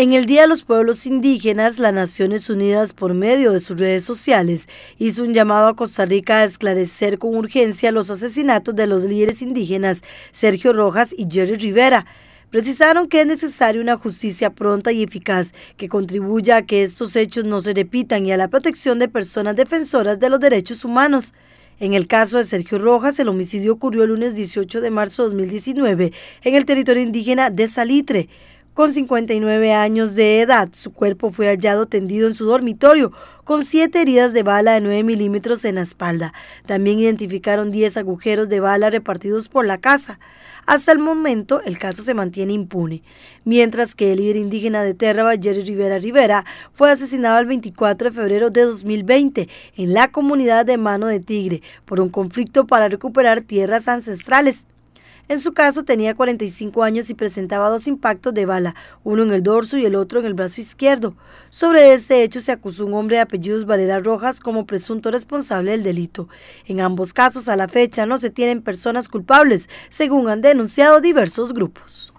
En el Día de los Pueblos Indígenas, las Naciones Unidas, por medio de sus redes sociales, hizo un llamado a Costa Rica a esclarecer con urgencia los asesinatos de los líderes indígenas Sergio Rojas y Jerry Rivera. Precisaron que es necesaria una justicia pronta y eficaz que contribuya a que estos hechos no se repitan y a la protección de personas defensoras de los derechos humanos. En el caso de Sergio Rojas, el homicidio ocurrió el lunes 18 de marzo de 2019 en el territorio indígena de Salitre con 59 años de edad. Su cuerpo fue hallado tendido en su dormitorio, con siete heridas de bala de 9 milímetros en la espalda. También identificaron 10 agujeros de bala repartidos por la casa. Hasta el momento, el caso se mantiene impune, mientras que el líder indígena de tierra Jerry Rivera Rivera, fue asesinado el 24 de febrero de 2020 en la comunidad de Mano de Tigre por un conflicto para recuperar tierras ancestrales. En su caso tenía 45 años y presentaba dos impactos de bala, uno en el dorso y el otro en el brazo izquierdo. Sobre este hecho se acusó un hombre de apellidos Valera Rojas como presunto responsable del delito. En ambos casos a la fecha no se tienen personas culpables, según han denunciado diversos grupos.